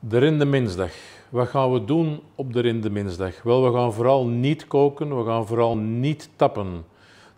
De Rindemindsdag. Wat gaan we doen op de Minsdag? Wel, we gaan vooral niet koken, we gaan vooral niet tappen.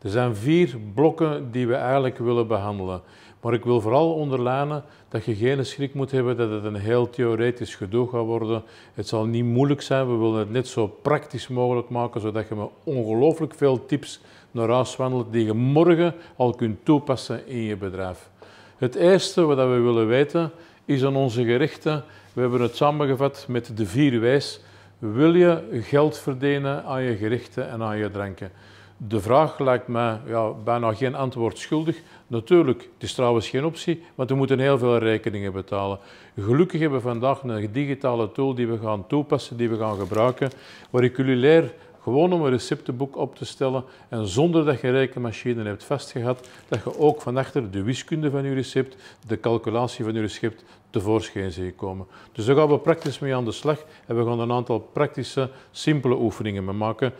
Er zijn vier blokken die we eigenlijk willen behandelen. Maar ik wil vooral onderlijnen dat je geen schrik moet hebben dat het een heel theoretisch gedoe gaat worden. Het zal niet moeilijk zijn, we willen het net zo praktisch mogelijk maken, zodat je me ongelooflijk veel tips naar huis wandelt die je morgen al kunt toepassen in je bedrijf. Het eerste wat we willen weten is aan onze gerechten we hebben het samengevat met de vier wijs. Wil je geld verdienen aan je gerichten en aan je dranken? De vraag lijkt mij ja, bijna geen antwoord schuldig. Natuurlijk, het is trouwens geen optie, want we moeten heel veel rekeningen betalen. Gelukkig hebben we vandaag een digitale tool die we gaan toepassen, die we gaan gebruiken, waar ik jullie leer gewoon om een receptenboek op te stellen en zonder dat je rekenmachine hebt vastgehad, dat je ook van achter de wiskunde van je recept, de calculatie van je recept tevoorschijn ziet komen. Dus daar gaan we praktisch mee aan de slag en we gaan een aantal praktische, simpele oefeningen mee maken.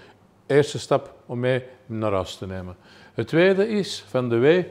Eerste stap om mij naar huis te nemen. Het tweede is van de W,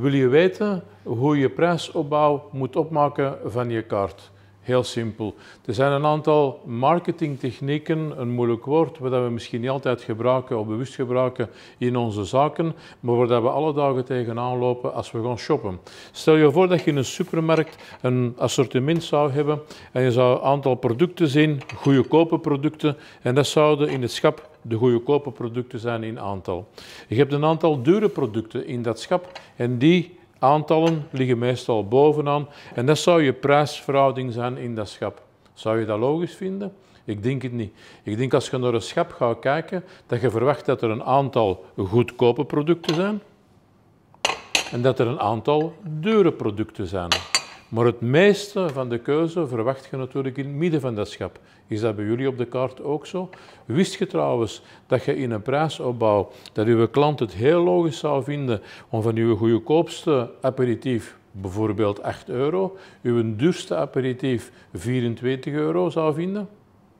wil je weten hoe je prijsopbouw moet opmaken van je kaart. Heel simpel. Er zijn een aantal marketingtechnieken, een moeilijk woord, wat we misschien niet altijd gebruiken of bewust gebruiken in onze zaken, maar waar we alle dagen tegenaan lopen als we gaan shoppen. Stel je voor dat je in een supermarkt een assortiment zou hebben en je zou een aantal producten zien, goedkope producten, en dat zouden in het schap de kopen producten zijn in aantal. Je hebt een aantal dure producten in dat schap en die Aantallen liggen meestal bovenaan en dat zou je prijsverhouding zijn in dat schap. Zou je dat logisch vinden? Ik denk het niet. Ik denk als je naar een schap gaat kijken, dat je verwacht dat er een aantal goedkope producten zijn en dat er een aantal dure producten zijn. Maar het meeste van de keuze verwacht je natuurlijk in het midden van dat schap. Is dat bij jullie op de kaart ook zo? Wist je trouwens dat je in een prijsopbouw, dat uw klant het heel logisch zou vinden om van uw goedkoopste aperitief, bijvoorbeeld 8 euro, uw duurste aperitief 24 euro zou vinden?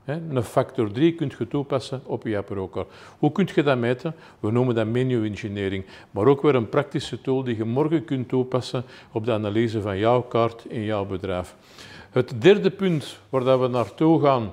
Een factor 3 kunt je toepassen op je APROCAR. Hoe kun je dat meten? We noemen dat menu-engineering. Maar ook weer een praktische tool die je morgen kunt toepassen op de analyse van jouw kaart in jouw bedrijf. Het derde punt waar we naartoe gaan,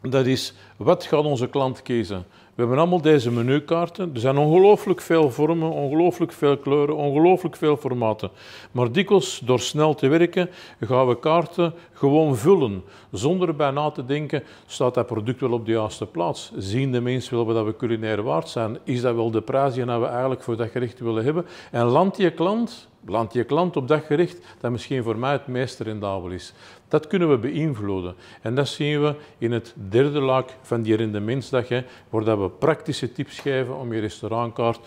dat is wat gaat onze klant kiezen? We hebben allemaal deze menukaarten. Er zijn ongelooflijk veel vormen, ongelooflijk veel kleuren, ongelooflijk veel formaten. Maar dikwijls, door snel te werken, gaan we kaarten gewoon vullen. Zonder erbij na te denken, staat dat product wel op de juiste plaats? Zien de mensen wel dat we culinair waard zijn? Is dat wel de prijs die we eigenlijk voor dat gericht willen hebben? En landt je klant, landt je klant op dat gericht dat misschien voor mij het meest rendabel is? Dat kunnen we beïnvloeden. En dat zien we in het derde laak van die rendementsdag hè, waar dat we praktische tips geven om je restaurantkaart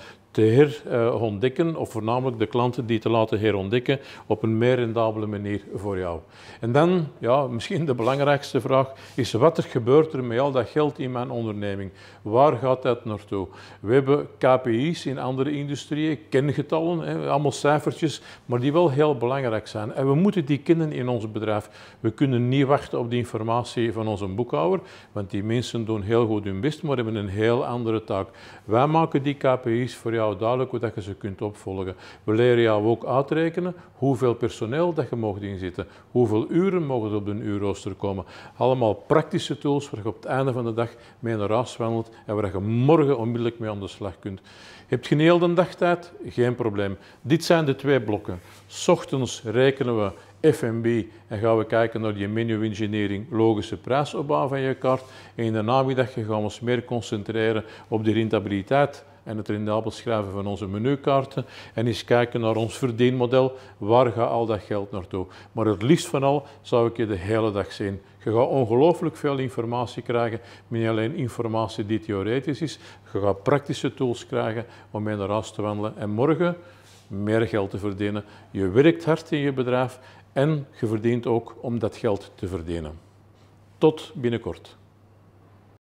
te herontdekken, eh, of voornamelijk de klanten die te laten herontdekken op een meer rendabele manier voor jou. En dan, ja, misschien de belangrijkste vraag is wat er gebeurt er met al dat geld in mijn onderneming? Waar gaat dat naartoe? We hebben KPI's in andere industrieën, kengetallen, allemaal cijfertjes, maar die wel heel belangrijk zijn. En we moeten die kennen in ons bedrijf. We kunnen niet wachten op die informatie van onze boekhouder, want die mensen doen heel goed hun best, maar hebben een heel andere taak. Wij maken die KPI's voor jou duidelijk hoe dat je ze kunt opvolgen. We leren jou ook uitrekenen hoeveel personeel dat je mag inzitten, hoeveel uren mogen er op een uurrooster komen. Allemaal praktische tools waar je op het einde van de dag mee naar huis wandelt en waar je morgen onmiddellijk mee aan de slag kunt. Heb je heel de dag tijd? Geen probleem. Dit zijn de twee blokken. Ochtends rekenen we FMB en gaan we kijken naar die menu-engineering, logische prijsopbouw van je kaart. En in de namiddag gaan we ons meer concentreren op de rentabiliteit en het rendabel schrijven van onze menukaarten en eens kijken naar ons verdienmodel. Waar gaat al dat geld naartoe? Maar het liefst van al zou ik je de hele dag zien. Je gaat ongelooflijk veel informatie krijgen, maar niet alleen informatie die theoretisch is. Je gaat praktische tools krijgen om mee naar huis te wandelen en morgen meer geld te verdienen. Je werkt hard in je bedrijf en je verdient ook om dat geld te verdienen. Tot binnenkort.